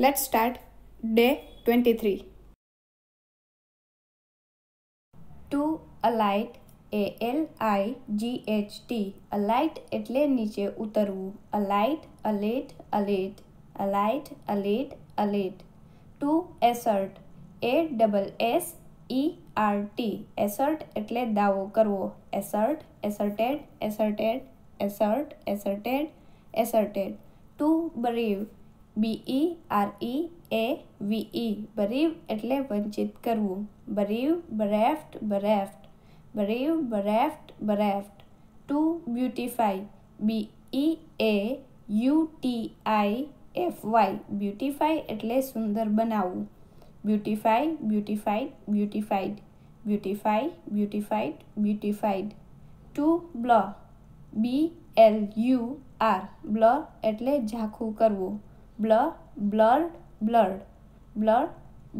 Let's start day 23 to alight A L I G H T alight એટલે નીચે उतरવું અલાઈટ અલેટ અલેડ અલાઈટ અલેટ અલેડ two એસરટ એ double એ સ ઈ R T એસરટ એટલે દાવો કરવો assert asserted asserted assert asserted asserted to bereave B E R E V E બરી એટલે વંચિત કરવું bereave bereft bereft bereave bereft bereft 2 beautify B E A U T I F Y beautify એટલે સુંદર બનાવવું beautify beautified beautified beautify beautified beautified 2 blow B L O W blow એટલે ઝાખું કરવું blur blurred blurred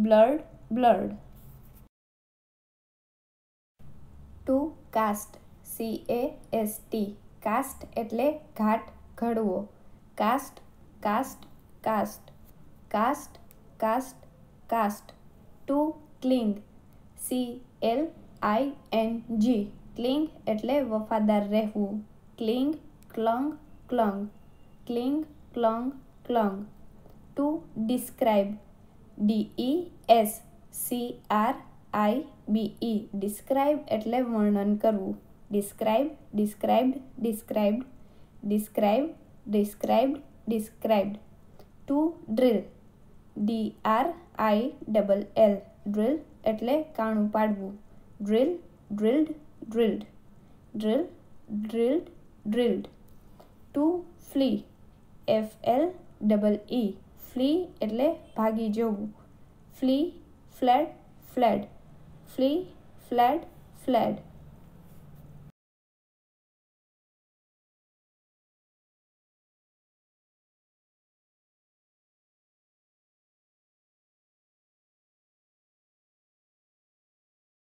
blurred blurred blurred to cast C A S T cast એટલે ઘાટ ઘડવો cast cast cast cast cast cast to cling C L I N G cling એટલે વફાદાર રહેવું cling clung clung cling clung clung. To describe. D E S C R I B E. Describe એટલે વર્ણન કરવું. Describe, described, described, describe, described, described. To drill. D R I double L. Drill એટલે કાણું પાડવું. Drill, drilled, drilled. Drill, drilled, drilled. To flee. F L double E flee એટલે ભાગી જવું flee fled fled flee fled fled